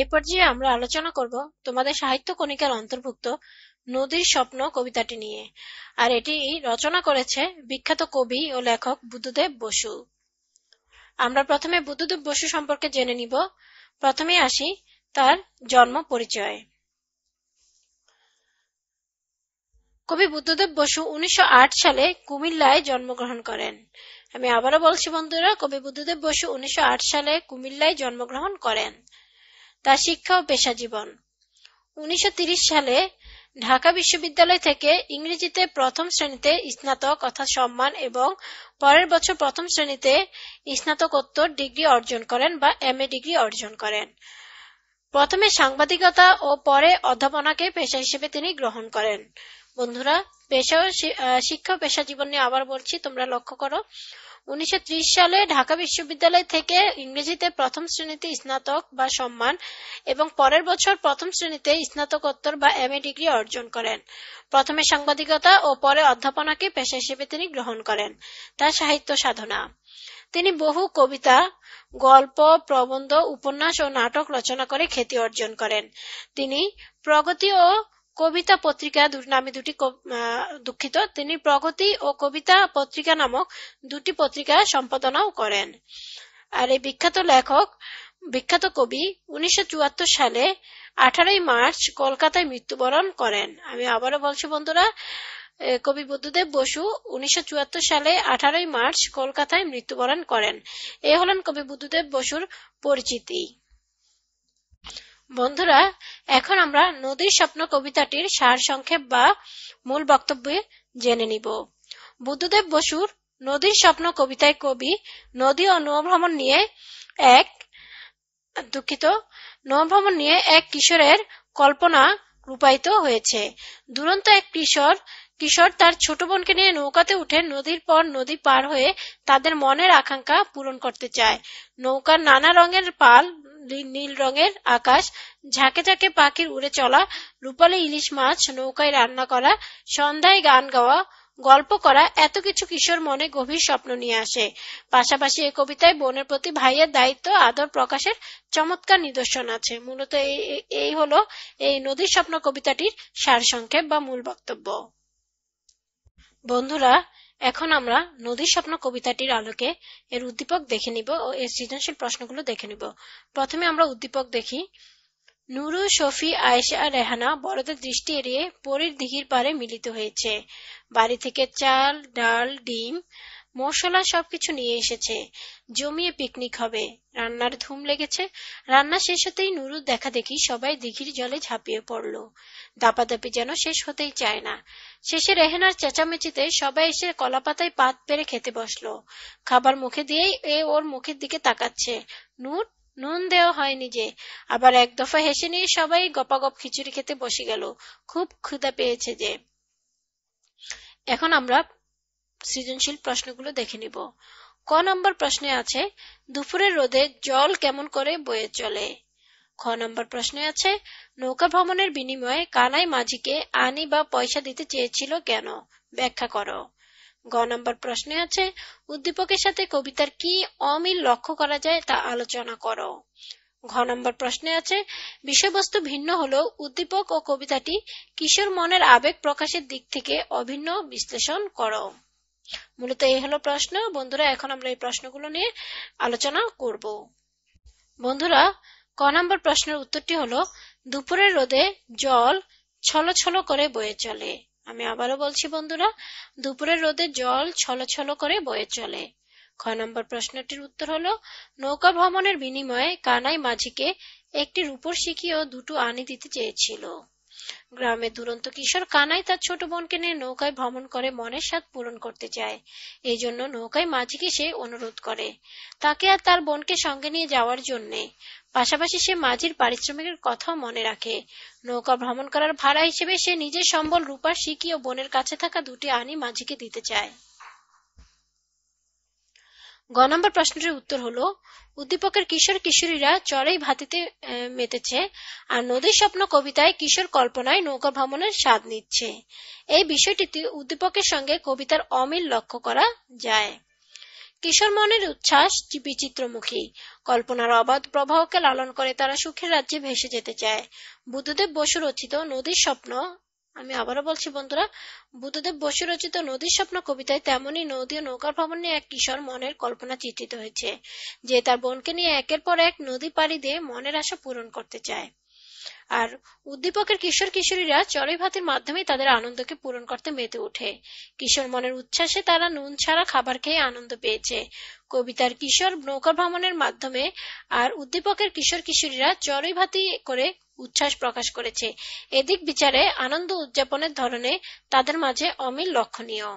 এ পর্যায়ে আমরা আলোচনা করব তোমাদের সাহিত্য কণিকার অন্তর্ভুক্ত নদীর স্বপ্ন কবিতাটি নিয়ে আর এটি রচনা করেছে বিখ্যাত কবি ও লেখক বুদ্ধদেব বসু আমরা প্রথমে বুদ্ধদেব বসু সম্পর্কে জেনে নিব প্রথমে আসি তার জন্ম পরিচয় কবি বুদ্ধদেব বসু উনিশশো সালে কুমিল্লায় জন্মগ্রহণ করেন আমি আবারও বলছি বন্ধুরা কবি বুদ্ধদেব বসু উনিশশো সালে কুমিল্লায় জন্মগ্রহণ করেন তার শিক্ষা ও পেশা জীবন উনিশশো সালে ঢাকা বিশ্ববিদ্যালয় থেকে ইংরেজিতে প্রথম শ্রেণীতে স্নাতক অর্থাৎ সম্মান এবং পরের বছর প্রথম শ্রেণীতে স্নাতকোত্তর ডিগ্রি অর্জন করেন বা এম এ ডিগ্রি অর্জন করেন প্রথমে সাংবাদিকতা ও পরে অধ্যাপনাকে পেশা হিসেবে তিনি গ্রহণ করেন বন্ধুরা পেশা ও শিক্ষা পেশা জীবন নিয়ে আবার বলছি তোমরা লক্ষ্য করো উনিশশো সালে ঢাকা বিশ্ববিদ্যালয় থেকে ইংরেজিতে প্রথম শ্রেণীতে স্নাতক বা সম্মান এবং পরের বছর প্রথম শ্রেণীতে স্নাতকোত্তর বা এম ডিগ্রি অর্জন করেন। প্রথমে সাংবাদিকতা ও পরে অধ্যাপনাকে পেশা হিসেবে তিনি গ্রহণ করেন। তার সাহিত্য সাধনা তিনি বহু কবিতা গল্প প্রবন্ধ উপন্যাস ও নাটক রচনা করে খ্যাতি অর্জন করেন তিনি প্রগতি ও কবিতা পত্রিকা নামে দুটি দুঃখিত তিনি প্রগতি ও কবিতা পত্রিকা নামক দুটি পত্রিকা সম্পাদনাও করেন। আর এই বিখ্যাত লেখক বিখ্যাত কবি উনিশশো সালে আঠারোই মার্চ কলকাতায় মৃত্যুবরণ করেন আমি আবারও বলছি বন্ধুরা কবি বুদ্ধদেব বসু উনিশশো সালে আঠারোই মার্চ কলকাতায় মৃত্যুবরণ করেন এ হলেন কবি বুদ্ধদেব বসুর পরিচিতি বন্ধুরা এখন আমরা নদীর স্বপ্ন কবিতাটির সারসংক্ষেপ বা মূল বক্তব্যে জেনে নিব বুদ্ধদেব বসুর নদীর স্বপ্ন কবিতায় কবি নদী ও নৌভ্রমণ নিয়ে এক দুঃখিত নৌভ্রমণ নিয়ে এক কিশোরের কল্পনা রূপায়িত হয়েছে দুরন্ত এক কিশোর কিশোর তার ছোট বোনকে নিয়ে নৌকাতে উঠে নদীর পর নদী পার হয়ে তাদের মনের আকাঙ্ক্ষা পূরণ করতে চায় নৌকার নানা রঙের পাল নীল রঙের আকাশ, ঝাঁকে ঝাঁকে পাখির উড়ে চলা, রূপালি ইলিশ মাছ, নৌকায় রান্না করা, সন্ধ্যায় গান গাওয়া, গল্প করা এত কিছু কিশোর মনে গভীর স্বপ্ন নিয়ে আসে পাশাপাশি এ কবিতায় বোনের প্রতি ভাইয়ের দায়িত্ব আদর প্রকাশের চমৎকার নিদর্শন আছে মূলত এই হলো এই নদীর স্বপ্ন কবিতাটির সার সংক্ষেপ বা মূল বক্তব্য বন্ধুরা এখন আমরা নদীর স্বপ্ন কবিতাটির আলোকে এর উদ্দীপক দেখে নিব ও এর সৃজনশীল প্রশ্নগুলো দেখে নিব প্রথমে আমরা উদ্দীপক দেখি নুরু শফি আয়েশা রেহানা বড়দের দৃষ্টি এড়িয়ে পরীর দিঘির পাড়ে মিলিত হয়েছে বাড়ি থেকে চাল ডাল ডিম মশলা সবকিছু নিয়ে এসেছে জমিয়ে পিকনিক হবে রান্নার ধুম লেগেছে রান্না শেষ হতেই নুরুর দেখা দেখি সবাই দিঘির জলে ঝাঁপিয়ে পড়ল দাপাদাপি যেন শেষ হতেই চায় না শেষে রেহেনার চেঁচামেচিতে সবাই এসে কলাপাতায় পাত পেরে খেতে বসলো খাবার মুখে দিয়েই এ ওর মুখের দিকে তাকাচ্ছে নূর নুন দেওয়া হয়নি যে আবার এক দফা হেসে নিয়ে সবাই গপাগপ খিচুড়ি খেতে বসে গেল খুব ক্ষুদা পেয়েছে যে এখন আমরা সৃজনশীল প্রশ্নগুলো দেখে নিব ক নম্বর প্রশ্নে আছে দুপুরের রোদে জল কেমন করে বয়ে চলে খ নম্বর প্রশ্নে আছে নৌকা ভ্রমণের বিনিময়ে কানাই মাঝিকে আনি বা পয়সা দিতে চেয়েছিল কেন ব্যাখ্যা করো গ নম্বর প্রশ্নে আছে উদ্দীপকের সাথে কবিতার কি অমিল লক্ষ্য করা যায় তা আলোচনা করো ঘ নম্বর প্রশ্নে আছে বিষয়বস্তু ভিন্ন হলেও উদ্দীপক ও কবিতাটি কিশোর মনের আবেগ প্রকাশের দিক থেকে অভিন্ন বিশ্লেষণ করো মূলত এই হলো প্রশ্ন বন্ধুরা এখন আমরা এই প্রশ্নগুলো নিয়ে আলোচনা করব বন্ধুরা ক নম্বর প্রশ্নের উত্তরটি হলো দুপুরের রোদে জল ছলো ছলো করে বয়ে চলে আমি আবারও বলছি বন্ধুরা দুপুরের রোদে জল ছলো ছলো করে বয়ে চলে খ নম্বর প্রশ্নটির উত্তর হলো নৌকা ভ্রমণের বিনিময়ে কানাই মাঝিকে একটি রূপর শিখি ও দুটো আনি দিতে চেয়েছিল গ্রামে দুরন্ত কিশোর কানাই তার ছোট বোনকে নিয়ে নৌকায় ভ্রমণ করে মনের স্বাদ পূরণ করতে চায় এই জন্য নৌকায় মাঝিকে সে অনুরোধ করে তাকে আর তার বোনকে সঙ্গে নিয়ে যাওয়ার জন্যে পাশাপাশি সে মাঝির পারিশ্রমিকের কথাও মনে রাখে নৌকা ভ্রমণ করার ভাড়া হিসেবে সে নিজের সম্বল রূপার শিকি ও বোনের কাছে থাকা দুটি আনি মাঝিকে দিতে চায় গ নম্বর প্রশ্নটির উত্তর হল উদ্দীপকের কিশোর কিশোরীরা চরেই ভাতিতে মেতেছে আর নদীর স্বপ্ন কবিতায় কিশোর কল্পনায় নৌকা ভ্রমণের স্বাদ নিচ্ছে এই বিষয়টিতে উদ্দীপকের সঙ্গে কবিতার অমিল লক্ষ্য করা যায় কিশোর মনের উচ্ছ্বাস বিচিত্রমুখী কল্পনার অবাধ প্রবাহকে লালন করে তারা সুখের রাজ্যে ভেসে যেতে চায় বুদ্ধদেব বসু রচিত নদীর স্বপ্ন আমি আবারও বলছি বন্ধুরা বুদ্ধদেব বসু রচিত নদীর স্বপ্ন কবিতায় তেমনই নদী ও নৌকার ভ্রমণ নিয়ে এক কিশোর মনের কল্পনা চিত্রিত হয়েছে যে তার বোনকে নিয়ে একের পর এক নদী পাড়ি দিয়ে মনের আশা পূরণ করতে চায় আর উদ্দীপকের কিশোর কিশোরীরা চড়ই ভাতের মাধ্যমে তাদের আনন্দকে পূরণ করতে মেতে উঠে কিশোর মনের উচ্ছ্বাসে তারা নুন ছাড়া খাবার খেয়ে আনন্দ পেয়েছে কবিতার কিশোর নৌকা ভ্রমণের মাধ্যমে আর উদ্দীপকের কিশোর কিশোরীরা চড়ই ভাতি করে উচ্ছ্বাস প্রকাশ করেছে এদিক বিচারে আনন্দ উদযাপনের ধরনে তাদের মাঝে অমিল লক্ষণীয়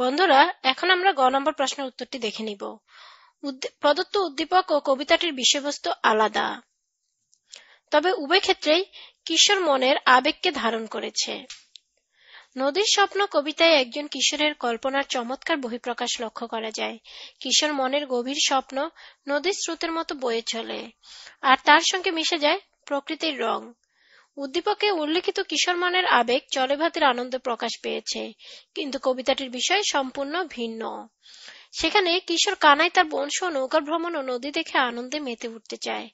বন্ধুরা এখন আমরা গ নম্বর প্রশ্নের উত্তরটি দেখে নিব প্রদত্ত উদ্দীপক ও কবিতাটির বিষয়বস্তু আলাদা তবে উভয় ক্ষেত্রেই কিশোর মনের আবেগকে ধারণ করেছে নদীর স্বপ্ন কবিতায় একজন কিশোরের কল্পনার চমৎকার বহিঃপ্রকাশ লক্ষ্য করা যায় কিশোর মনের গভীর স্বপ্ন নদীর স্রোতের মতো বয়ে চলে আর তার সঙ্গে মিশে যায় প্রকৃতির রং উদ্দীপকে কিশোর মনের আবেগ জলেভাতির আনন্দে প্রকাশ পেয়েছে কিন্তু কবিতাটির বিষয় সম্পূর্ণ ভিন্ন সেখানে কিশোর কানাই তার বংশীয় নৌকার ভ্রমণ ও নদী দেখে আনন্দে মেতে উঠতে চায়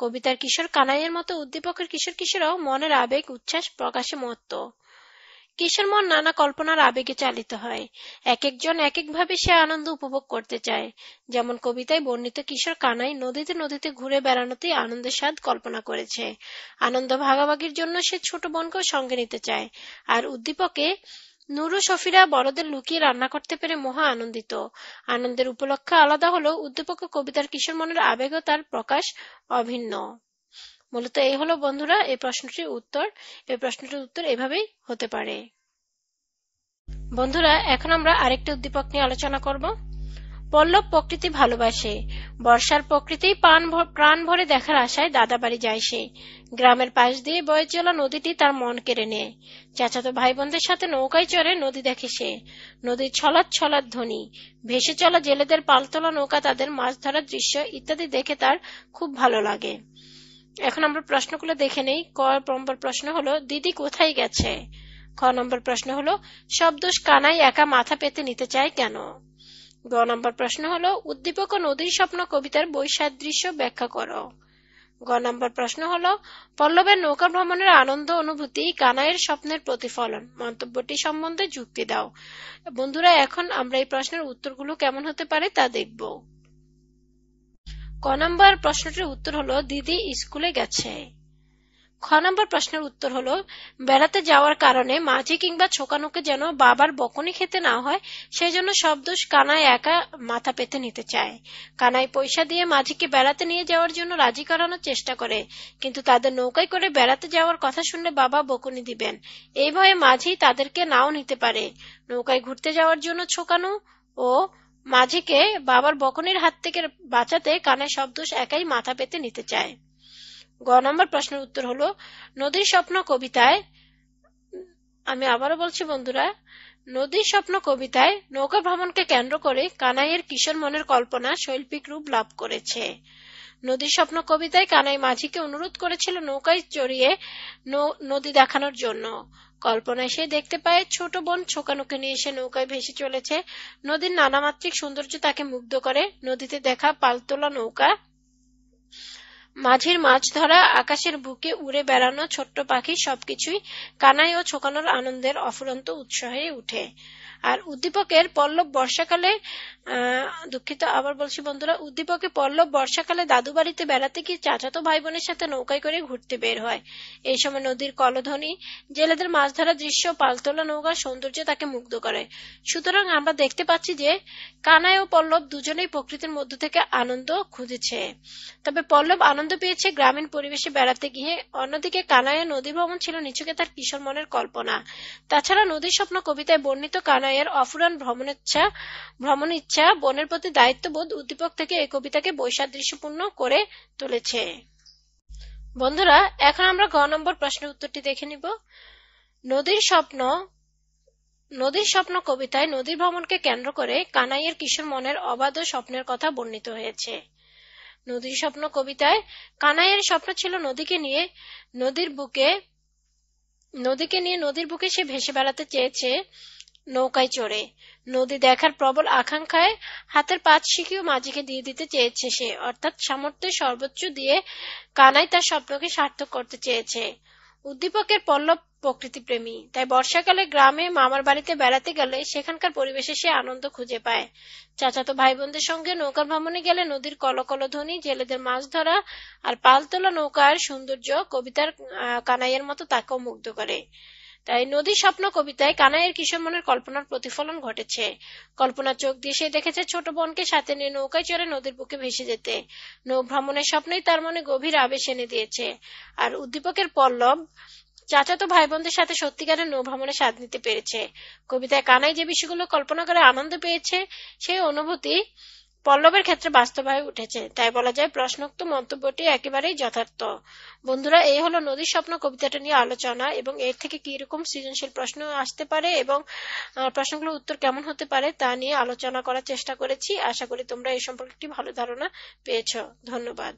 কবিতার কিশোর কানাইয়ের মতো উদ্দীপকের কিশোর কিশোরাও মনের আবেগ উচ্ছ্বাস প্রকাশে মত্ত কিশোর মন নানা কল্পনার আবেগে চালিত হয় এক একজন এক একভাবে সে আনন্দ উপভোগ করতে চায় যেমন কবিতায় বর্ণিত কিশোর কানাই নদীতে নদীতে ঘুরে বেড়ানোতেই আনন্দের স্বাদ কল্পনা করেছে আনন্দ ভাগাভাগির জন্য সে ছোট বোনকেও সঙ্গে নিতে চায় আর উদ্দীপকে নুরু শফিরা বড়দের লুকিয়ে রান্না করতে পেরে মহা আনন্দিত আনন্দের উপলক্ষে আলাদা হলেও উদ্দীপক কবিতার কিশোর মনের আবেগও তার প্রকাশ অভিন্ন মূলত এই হলো বন্ধুরা এই প্রশ্নটির উত্তর এই প্রশ্নটির উত্তর এভাবেই হতে পারে বন্ধুরা এখন আমরা আরেকটি উদ্দীপক নিয়ে আলোচনা করব পল্লব প্রকৃতি ভালোবাসে বর্ষার প্রকৃতি প্রাণ ভরে দেখার আশায় দাদাবাড়ি যায় সে গ্রামের পাশ দিয়ে বয়ে চলা নদীটি তার মন কেড়ে নেয় চাচাতো ভাই বোনদের সাথে নৌকায় চড়ে নদী দেখে সে নদীর ছলাৎ ছলাৎ ধ্বনি ভেসে চলা জেলেদের পালতোলা নৌকা তাদের মাছ ধরার দৃশ্য ইত্যাদি দেখে তার খুব ভালো লাগে এখন আমরা প্রশ্নগুলো দেখে নেই ক নম্বর প্রশ্ন হলো দিদি কোথায় গেছে খ নম্বর প্রশ্ন হলো সব দোষ কানাই একা মাথা পেতে নিতে চায় কেন গ নম্বর প্রশ্ন হলো উদ্দীপক নদীর স্বপ্ন কবিতার বৈসাদৃশ্য ব্যাখ্যা করো গ নম্বর প্রশ্ন হলো পল্লবের নৌকা ভ্রমণের আনন্দ অনুভূতি কানাইয়ের স্বপ্নের প্রতিফলন মন্তব্যটি সম্বন্ধে যুক্তি দাও বন্ধুরা এখন আমরা এই প্রশ্নের উত্তরগুলো কেমন হতে পারে তা দেখব ক নম্বর প্রশ্নটির উত্তর হলো দিদি স্কুলে গেছে খ নম্বর প্রশ্নের উত্তর হলো বেড়াতে যাওয়ার কারণে মাঝি কিংবা ছোকানোকে যেন বাবার বকনি খেতে না হয় সেই জন্য সব দোষ কানায় একা মাথা পেতে নিতে চায় কানায় পয়সা দিয়ে মাঝিকে বেড়াতে নিয়ে যাওয়ার জন্য রাজি করানোর চেষ্টা করে কিন্তু তাদের নৌকায় করে বেড়াতে যাওয়ার কথা শুনে বাবা বকনি দিবেন এই ভয়ে মাঝি তাদেরকে নাও নিতে পারে নৌকায় ঘুরতে যাওয়ার জন্য ছোকানো ও মাঝিকে বাবার বকনির হাত থেকে বাঁচাতে কানের সব দোষ একাই মাথা পেতে নিতে চায় গ নম্বর প্রশ্নের উত্তর হলো নদীর স্বপ্ন কবিতায় আমি আবারও বলছি বন্ধুরা নদীর স্বপ্ন কবিতায় নৌকা ভ্রমণকে কেন্দ্র করে কানাইয়ের কিশোর মনের কল্পনা শৈল্পিক রূপ লাভ করেছে নদী স্বপ্ন কবিতায় কানাই মাঝিকে অনুরোধ করেছিল নৌকায় চড়িয়ে নদী দেখানোর জন্য কল্পনায় সে দেখতে পায় ছোট বোন ছোকানুকে নিয়ে এসে নৌকায় ভেসে চলেছে নদীর নানামাত্রিক সৌন্দর্য তাকে মুগ্ধ করে নদীতে দেখা পালতোলা নৌকা মাঝির মাছ ধরা আকাশের বুকে উড়ে বেড়ানো ছোট্ট পাখি সবকিছুই কানাই ও ছোকানোর আনন্দের অফুরন্ত উৎস হয়ে উঠে আর উদ্দীপকের পল্লব বর্ষাকালে দুঃখিত আবার বলছি বন্ধুরা উদ্দীপকে পল্লব বর্ষাকালে দাদু বাড়িতে বেড়াতে গিয়ে চাচাতো ভাই বোনের সাথে নৌকায় করে ঘুরতে বের হয় এই সময় নদীর কলধ্বনি জেলেদের মাছ ধরার দৃশ্য পালতোলা নৌকার সৌন্দর্য তাকে মুগ্ধ করে সুতরাং আমরা দেখতে পাচ্ছি যে কানায় ও পল্লব দুজনেই প্রকৃতির মধ্য থেকে আনন্দ খুঁজেছে তবে পল্লব আনন্দ পেয়েছে গ্রামীণ পরিবেশে বেড়াতে গিয়ে অন্যদিকে কানায় নদী ভ্রমণ ছিল নিচুকে তার কিশোর মনের কল্পনা তাছাড়া নদীর স্বপ্ন কবিতায় বর্ণিত কানায় সারাইয়ের অফুরান ভ্রমণ ইচ্ছা ভ্রমণ ইচ্ছা বনের প্রতি দায়িত্ববোধ উদ্দীপক থেকে এই কবিতাকে বৈসাদৃশ্যপূর্ণ করে তুলেছে বন্ধুরা এখন আমরা ঘ নম্বর প্রশ্নের উত্তরটি দেখে নিব নদীর স্বপ্ন নদীর স্বপ্ন কবিতায় নদী ভ্রমণকে কেন্দ্র করে কানাইয়ের কিশোর মনের অবাধ স্বপ্নের কথা বর্ণিত হয়েছে নদীর স্বপ্ন কবিতায় কানাইয়ের স্বপ্ন ছিল নদীকে নিয়ে নদীর বুকে নদীকে নিয়ে নদীর বুকে সে ভেসে বেড়াতে চেয়েছে নৌকায় চড়ে নদী দেখার প্রবল আকাঙ্ক্ষায় হাতের পাঁচ শিখিও মাঝিকে দিয়ে দিতে চেয়েছে সে অর্থাৎ সামর্থ্যের সর্বোচ্চ দিয়ে কানাই তার স্বপ্নকে সার্থক করতে চেয়েছে উদ্দীপকের পল্লব প্রকৃতি প্রেমী তাই বর্ষাকালে গ্রামে মামার বাড়িতে বেড়াতে গেলে সেখানকার পরিবেশে সে আনন্দ খুঁজে পায় চাচাতো ভাই বোনদের সঙ্গে নৌকার ভ্রমণে গেলে নদীর কলকল ধ্বনি জেলেদের মাছ ধরা আর পালতোলা নৌকার সৌন্দর্য কবিতার কানাইয়ের মতো তাকেও মুগ্ধ করে তাই নদী স্বপ্ন কবিতায় কানাইয়ের কিশোর মনের কল্পনার প্রতিফলন ঘটেছে কল্পনা চোখ দিয়ে সে দেখেছে ছোট বোনকে সাথে নিয়ে নৌকায় চড়ে নদীর বুকে ভেসে যেতে নৌ ভ্রমণের স্বপ্নই তার মনে গভীর আবেশ এনে দিয়েছে আর উদ্দীপকের পল্লব চাচাতো ভাই বোনদের সাথে সত্যিকারের নৌ নৌভ্রমণে স্বাদ নিতে পেরেছে কবিতায় কানাই যে বিষয়গুলো কল্পনা করে আনন্দ পেয়েছে সেই অনুভূতি পল্লবের ক্ষেত্রে বাস্তব উঠেছে তাই বলা যায় প্রশ্নোক্ত মন্তব্যটি একেবারেই যথার্থ বন্ধুরা এই হলো নদীর স্বপ্ন কবিতাটা নিয়ে আলোচনা এবং এর থেকে কি রকম সৃজনশীল প্রশ্ন আসতে পারে এবং প্রশ্নগুলোর উত্তর কেমন হতে পারে তা নিয়ে আলোচনা করার চেষ্টা করেছি আশা করি তোমরা এই সম্পর্কে একটি ভালো ধারণা পেয়েছ ধন্যবাদ